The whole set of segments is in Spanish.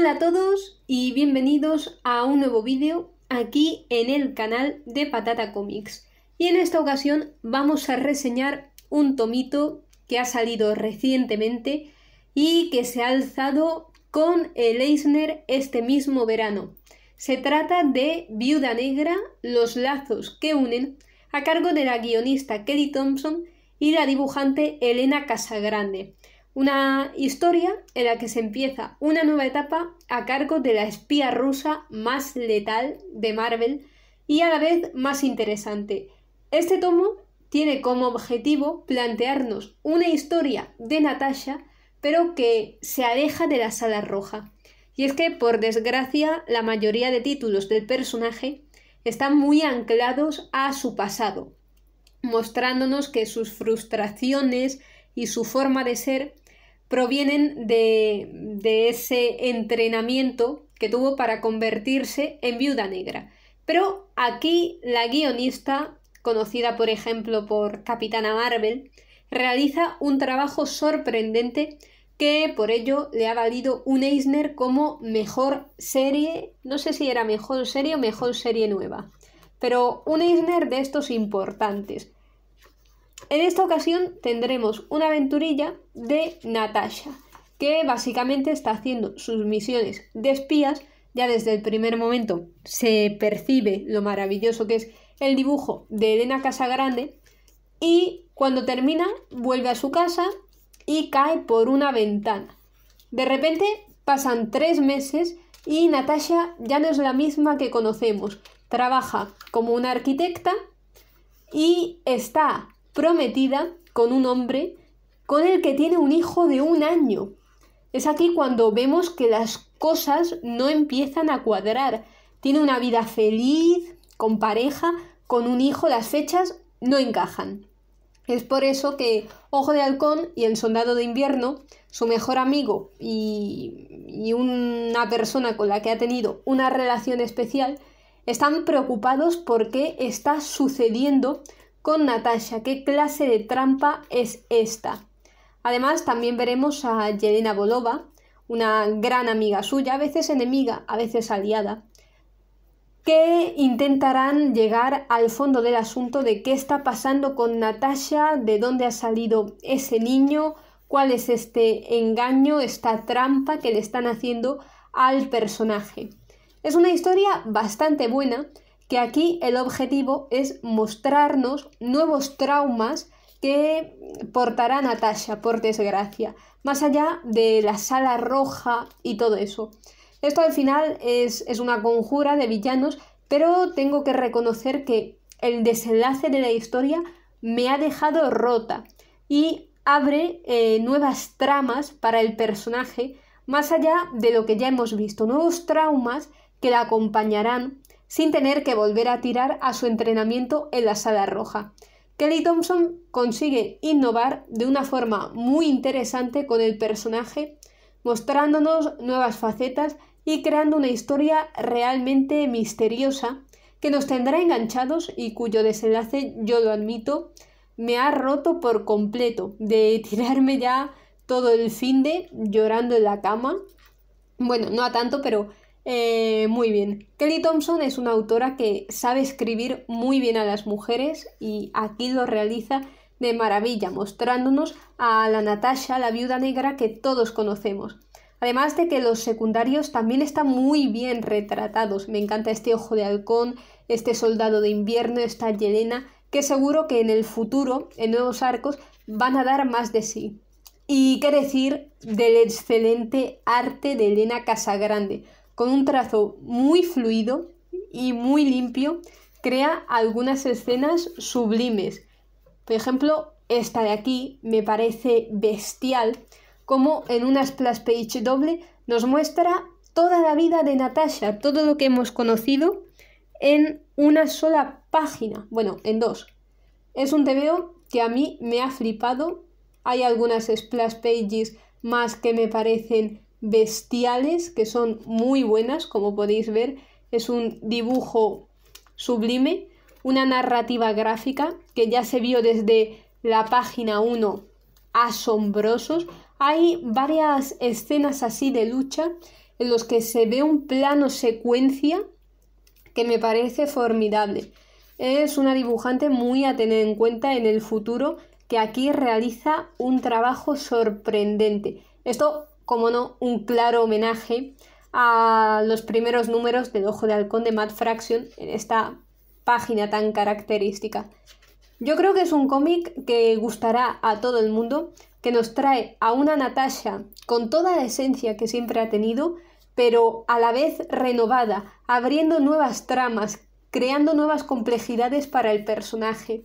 Hola a todos y bienvenidos a un nuevo vídeo aquí en el canal de Patata Comics. Y en esta ocasión vamos a reseñar un tomito que ha salido recientemente y que se ha alzado con el Eisner este mismo verano. Se trata de Viuda Negra, los lazos que unen, a cargo de la guionista Kelly Thompson y la dibujante Elena Casagrande. Una historia en la que se empieza una nueva etapa a cargo de la espía rusa más letal de Marvel y a la vez más interesante. Este tomo tiene como objetivo plantearnos una historia de Natasha, pero que se aleja de la sala roja. Y es que, por desgracia, la mayoría de títulos del personaje están muy anclados a su pasado, mostrándonos que sus frustraciones y su forma de ser provienen de, ese entrenamiento que tuvo para convertirse en viuda negra. Pero aquí la guionista, conocida por ejemplo por Capitana Marvel, realiza un trabajo sorprendente que por ello le ha valido un Eisner como mejor serie, no sé si era mejor serie o mejor serie nueva, pero un Eisner de estos importantes. En esta ocasión tendremos una aventurilla de Natasha, que básicamente está haciendo sus misiones de espías. Ya desde el primer momento se percibe lo maravilloso que es el dibujo de Elena Casagrande. Y cuando termina, vuelve a su casa y cae por una ventana. De repente pasan tres meses y Natasha ya no es la misma que conocemos. Trabaja como una arquitecta y está prometida con un hombre con el que tiene un hijo de un año. Es aquí cuando vemos que las cosas no empiezan a cuadrar. Tiene una vida feliz, con pareja, con un hijo, las fechas no encajan. Es por eso que Ojo de Halcón y el Soldado de Invierno, su mejor amigo y, y una persona con la que ha tenido una relación especial, están preocupados por qué está sucediendo con Natasha. ¿Qué clase de trampa es esta? Además, también veremos a Yelena Bolova, una gran amiga suya, a veces enemiga, a veces aliada, que intentarán llegar al fondo del asunto de qué está pasando con Natasha, de dónde ha salido ese niño, cuál es este engaño, esta trampa que le están haciendo al personaje. Es una historia bastante buena, que aquí el objetivo es mostrarnos nuevos traumas que portará Natasha, por desgracia, más allá de la sala roja y todo eso. Esto al final es, una conjura de villanos, pero tengo que reconocer que el desenlace de la historia me ha dejado rota y abre eh, nuevas tramas para el personaje, más allá de lo que ya hemos visto, nuevos traumas que la acompañarán sin tener que volver a tirar a su entrenamiento en la sala roja. Kelly Thompson consigue innovar de una forma muy interesante con el personaje, mostrándonos nuevas facetas y creando una historia realmente misteriosa que nos tendrá enganchados y cuyo desenlace, yo lo admito, me ha roto por completo, de tirarme ya todo el fin de llorando en la cama. Bueno, no a tanto, pero eh, muy bien. Kelly Thompson es una autora que sabe escribir muy bien a las mujeres y aquí lo realiza de maravilla, mostrándonos a la Natasha, la viuda negra que todos conocemos. Además de que los secundarios también están muy bien retratados. Me encanta este ojo de halcón, este soldado de invierno, esta Yelena, que seguro que en el futuro, en nuevos arcos, van a dar más de sí. Y qué decir del excelente arte de Elena Casagrande con un trazo muy fluido y muy limpio, crea algunas escenas sublimes. Por ejemplo, esta de aquí me parece bestial, como en una splash page doble nos muestra toda la vida de Natasha, todo lo que hemos conocido en una sola página, bueno, en dos. Es un TVO que a mí me ha flipado. Hay algunas splash pages más que me parecen bestiales que son muy buenas, como podéis ver. Es un dibujo sublime, una narrativa gráfica que ya se vio desde la página 1 asombrosos. Hay varias escenas así de lucha en los que se ve un plano secuencia que me parece formidable. Es una dibujante muy a tener en cuenta en el futuro que aquí realiza un trabajo sorprendente. Esto como no, un claro homenaje a los primeros números del Ojo de Halcón de Matt Fraction en esta página tan característica. Yo creo que es un cómic que gustará a todo el mundo, que nos trae a una Natasha con toda la esencia que siempre ha tenido, pero a la vez renovada, abriendo nuevas tramas, creando nuevas complejidades para el personaje.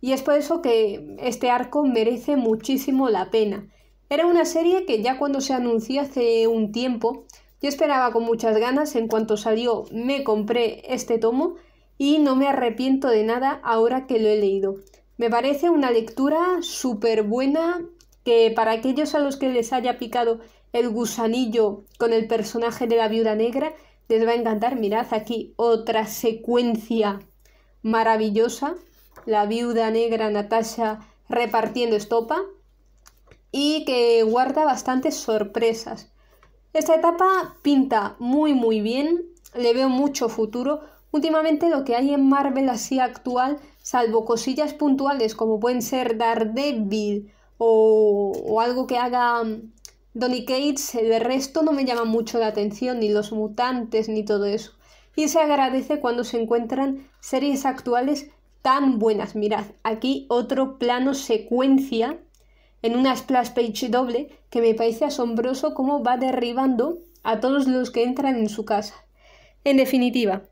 Y es por eso que este arco merece muchísimo la pena. Era una serie que ya cuando se anunció hace un tiempo, yo esperaba con muchas ganas, en cuanto salió me compré este tomo y no me arrepiento de nada ahora que lo he leído. Me parece una lectura súper buena que para aquellos a los que les haya picado el gusanillo con el personaje de la viuda negra, les va a encantar. Mirad aquí otra secuencia maravillosa. La viuda negra Natasha repartiendo estopa y que guarda bastantes sorpresas. Esta etapa pinta muy muy bien, le veo mucho futuro. Últimamente lo que hay en Marvel así actual, salvo cosillas puntuales como pueden ser Daredevil o, o algo que haga mm, Donny Cates, el resto no me llama mucho la atención, ni los mutantes, ni todo eso. Y se agradece cuando se encuentran series actuales tan buenas. Mirad, aquí otro plano secuencia en una splash page doble que me parece asombroso cómo va derribando a todos los que entran en su casa. En definitiva,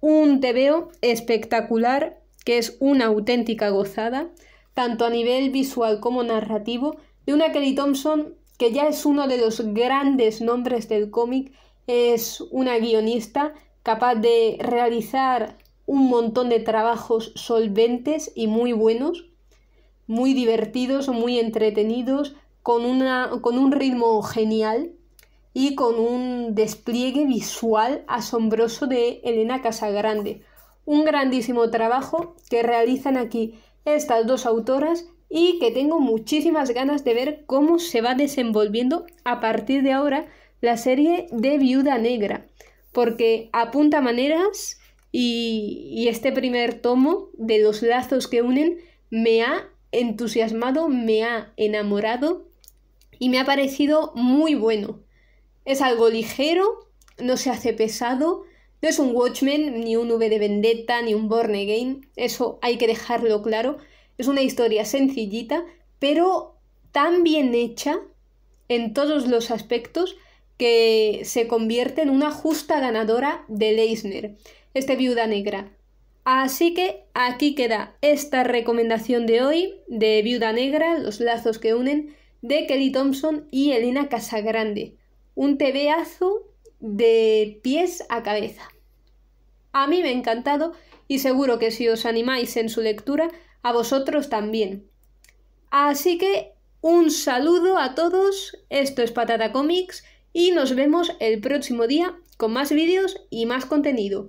un tebeo espectacular que es una auténtica gozada, tanto a nivel visual como narrativo, de una Kelly Thompson que ya es uno de los grandes nombres del cómic, es una guionista capaz de realizar un montón de trabajos solventes y muy buenos, muy divertidos, muy entretenidos, con, una, con un ritmo genial y con un despliegue visual asombroso de Elena Casagrande. Un grandísimo trabajo que realizan aquí estas dos autoras y que tengo muchísimas ganas de ver cómo se va desenvolviendo a partir de ahora la serie de Viuda Negra, porque apunta maneras y, y este primer tomo de los lazos que unen me ha entusiasmado, me ha enamorado y me ha parecido muy bueno. Es algo ligero, no se hace pesado, no es un Watchmen, ni un V de Vendetta, ni un Born Again, eso hay que dejarlo claro. Es una historia sencillita, pero tan bien hecha en todos los aspectos que se convierte en una justa ganadora de Leisner, este viuda negra. Así que aquí queda esta recomendación de hoy de Viuda Negra, los lazos que unen, de Kelly Thompson y Elena Casagrande. Un tebeazo de pies a cabeza. A mí me ha encantado y seguro que si os animáis en su lectura, a vosotros también. Así que un saludo a todos, esto es Patata Comics y nos vemos el próximo día con más vídeos y más contenido.